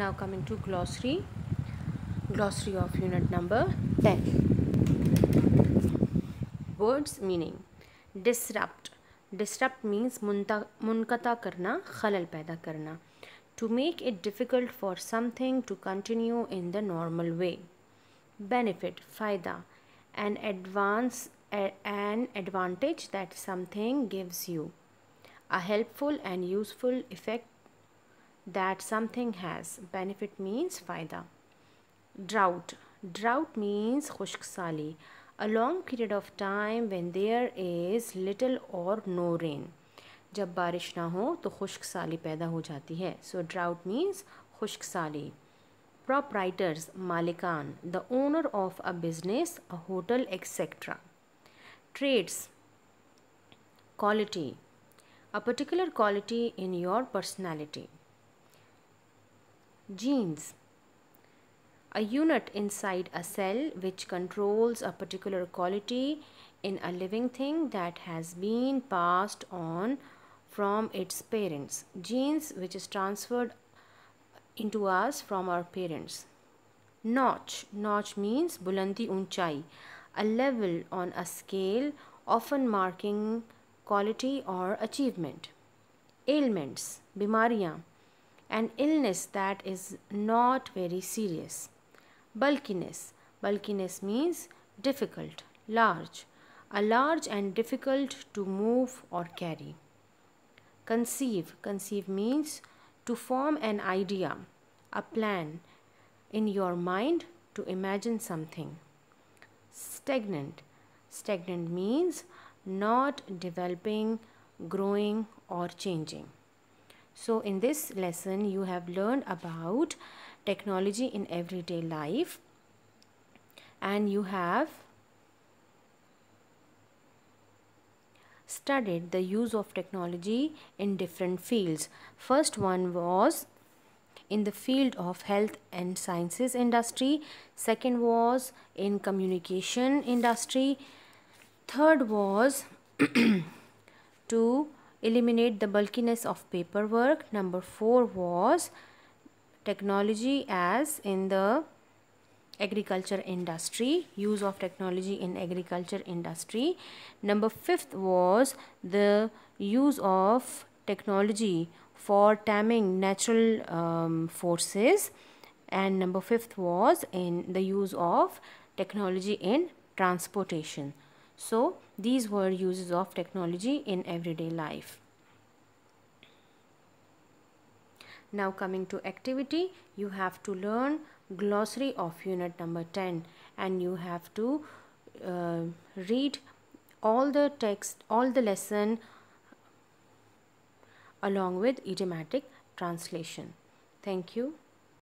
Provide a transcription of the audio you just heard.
Now coming to glossary. Glossary of unit number 10. Words meaning disrupt. Disrupt means munkata karna, khalal paida karna. To make it difficult for something to continue in the normal way. Benefit, faida. An advance, an advantage that something gives you a helpful and useful effect that something has benefit means फायदा drought drought means खुश्कसाली a long period of time when there is little or no rain जब बारिश ना हो तो खुश्क साली पैदा हो जाती है सो ड्राउट मीन्स खुश्क साली प्रॉपराइटर्स मालिकान the owner of a business a hotel etcetera trades quality a particular quality in your personality genes. A unit inside a cell which controls a particular quality in a living thing that has been passed on from its parents. Genes which is transferred into us from our parents. Notch. Notch means bulandi unchai. A level on a scale often marking quality or achievement. Ailments. Bimariyan an illness that is not very serious. Bulkiness. Bulkiness means difficult, large. A large and difficult to move or carry. Conceive. Conceive means to form an idea, a plan in your mind to imagine something. Stagnant. Stagnant means not developing, growing or changing. So in this lesson you have learned about technology in everyday life and you have studied the use of technology in different fields. First one was in the field of health and sciences industry. Second was in communication industry. Third was to eliminate the bulkiness of paperwork number 4 was technology as in the agriculture industry use of technology in agriculture industry number 5th was the use of technology for taming natural um, forces and number 5th was in the use of technology in transportation so these were uses of technology in everyday life. Now coming to activity, you have to learn glossary of unit number 10 and you have to uh, read all the text, all the lesson along with idiomatic translation. Thank you.